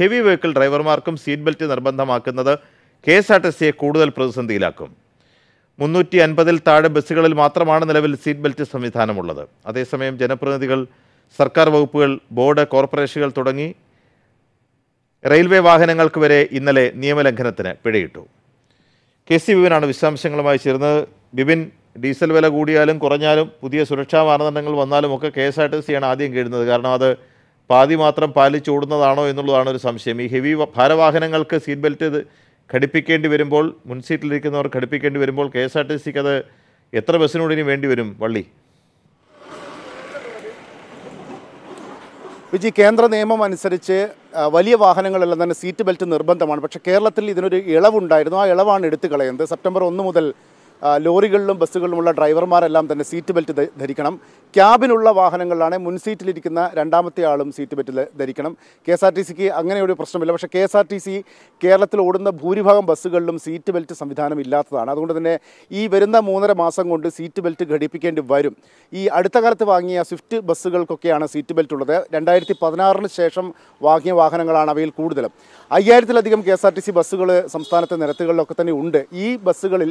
heavy vehicle ഡ്രൈവർമാർക്കും seat belt നിർബന്ധമാക്കുന്നത് K S R T സിയെ കൂടുതൽ പ്രതിസന്ധിയിലാക്കും മുന്നൂറ്റി അൻപതിൽ താഴെ ബസ്സുകളിൽ മാത്രമാണ് നിലവിൽ സീറ്റ് ബെൽറ്റ് സംവിധാനമുള്ളത് അതേസമയം ജനപ്രതിനിധികൾ സർക്കാർ വകുപ്പുകൾ ബോർഡ് കോർപ്പറേഷനുകൾ തുടങ്ങി റെയിൽവേ വാഹനങ്ങൾക്ക് വരെ ഇന്നലെ നിയമലംഘനത്തിന് പിഴയിട്ടു കെ സി ബിബിനാണ് വിശദാംശങ്ങളുമായി ചേർന്നത് ബിബിൻ ഡീസൽ വില കൂടിയാലും കുറഞ്ഞാലും പുതിയ സുരക്ഷാ മാനദണ്ഡങ്ങൾ വന്നാലും ഒക്കെ കെ എസ് ആർ ടി സിയാണ് ആദ്യം കീഴുന്നത് കാരണം അത് പാതി മാത്രം പാലിച്ചോടുന്നതാണോ എന്നുള്ളതാണ് ഒരു സംശയം ഈ ഹെവി ഭാരവാഹനങ്ങൾക്ക് സീറ്റ് ബെൽറ്റ് ഇത് ഘടിപ്പിക്കേണ്ടി വരുമ്പോൾ മുൻസീറ്റിലിരിക്കുന്നവർ ഘടിപ്പിക്കേണ്ടി വരുമ്പോൾ കെ എസ് ആർ ടി സിക്ക് അത് എത്ര ബസ്സിനോടിന് വേണ്ടി വരും വള്ളി വിജി കേന്ദ്ര നിയമം അനുസരിച്ച് വലിയ വാഹനങ്ങളെല്ലാം തന്നെ സീറ്റ് ബെൽറ്റ് നിർബന്ധമാണ് പക്ഷേ കേരളത്തിൽ ഇതിനൊരു ഇളവുണ്ടായിരുന്നു ആ ഇളവാണ് എടുത്തു കളയുന്നത് സെപ്റ്റംബർ ഒന്ന് മുതൽ ലോറികളിലും ബസ്സുകളിലുമുള്ള ഡ്രൈവർമാരെല്ലാം തന്നെ സീറ്റ് ബെൽറ്റ് ധരിക്കണം ക്യാബിനുള്ള വാഹനങ്ങളിലാണ് മുൻസീറ്റിലിരിക്കുന്ന രണ്ടാമത്തെ ആളും സീറ്റ് ബെൽറ്റ് ധരിക്കണം കെ എസ് ആർ ടി സിക്ക് അങ്ങനെ ഒരു പ്രശ്നമില്ല പക്ഷേ K S R T C കേരളത്തിൽ ഓടുന്ന ഭൂരിഭാഗം ബസ്സുകളിലും സീറ്റ് ബെൽറ്റ് സംവിധാനം ഇല്ലാത്തതാണ് അതുകൊണ്ട് തന്നെ ഈ വരുന്ന മൂന്നര മാസം കൊണ്ട് സീറ്റ് ബെൽറ്റ് ഘടിപ്പിക്കേണ്ടി വരും ഈ അടുത്ത കാലത്ത് വാങ്ങിയ സ്വിഫ്റ്റ് ബസ്സുകൾക്കൊക്കെയാണ് സീറ്റ് ബെൽറ്റ് ഉള്ളത് രണ്ടായിരത്തി പതിനാറിന് ശേഷം വാങ്ങിയ വാഹനങ്ങളാണ് അവയിൽ കൂടുതലും അയ്യായിരത്തിലധികം K S R T C ബസ്സുകൾ സംസ്ഥാനത്തെ നിരത്തുകളിലൊക്കെ തന്നെ ഉണ്ട് ഈ ബസ്സുകളിൽ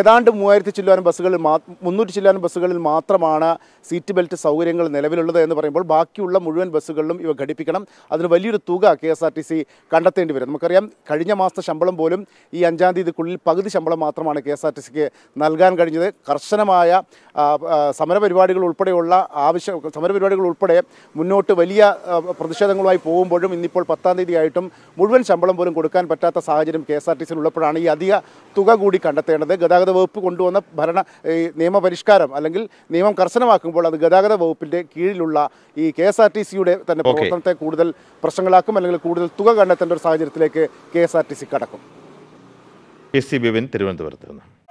ഏതാണ്ട് മൂവായിരത്തി ചില്ലാനും ബസ്സുകളിൽ മാ മുന്നൂറ്റി ചില്ലാനും ബസ്സുകളിൽ മാത്രമാണ് സീറ്റ് ബെൽറ്റ് സൗകര്യങ്ങൾ നിലവിലുള്ളത് എന്ന് പറയുമ്പോൾ ബാക്കിയുള്ള മുഴുവൻ ബസ്സുകളിലും ഇവ ഘടിപ്പിക്കണം അതിന് വലിയൊരു തുക K S R T C കണ്ടെത്തേണ്ടി വരും നമുക്കറിയാം കഴിഞ്ഞ മാസത്തെ ശമ്പളം പോലും ഈ അഞ്ചാം തീയതിക്കുള്ളിൽ പകുതി ശമ്പളം മാത്രമാണ് കെ എസ് ആർ ടി സിക്ക് നൽകാൻ കഴിഞ്ഞത് കർശനമായ സമരപരിപാടികൾ ഉൾപ്പെടെയുള്ള ആവശ്യ സമരപരിപാടികൾ ഉൾപ്പെടെ മുന്നോട്ട് വലിയ പ്രതിഷേധങ്ങളുമായി പോകുമ്പോഴും ഇന്നിപ്പോൾ പത്താം തീയതി ആയിട്ടും മുഴുവൻ ശമ്പളം പോലും കൊടുക്കാൻ പറ്റാത്ത സാഹചര്യം കെ എസ് ആർ ടി സിയിൽ ഉള്ളപ്പോഴാണ് ഈ അധിക തുക കൂടി കണ്ടെത്തേണ്ടത് ഗതാഗത വകുപ്പ് വകുപ്പ് കൊണ്ടുവന്ന ഭരണ ഈ നിയമപരിഷ്കാരം അല്ലെങ്കിൽ നിയമം കർശനമാക്കുമ്പോൾ അത് ഗതാഗത വകുപ്പിൻ്റെ കീഴിലുള്ള ഈ കെ എസ് ആർ ടി സിയുടെ തന്നെ പ്രവർത്തനത്തെ കൂടുതൽ പ്രശ്നങ്ങളാക്കും അല്ലെങ്കിൽ കൂടുതൽ തുക കണ്ടെത്തേണ്ട ഒരു സാഹചര്യത്തിലേക്ക് K S R T C കടക്കും എസ് സി തിരുവനന്തപുരത്ത് നിന്ന്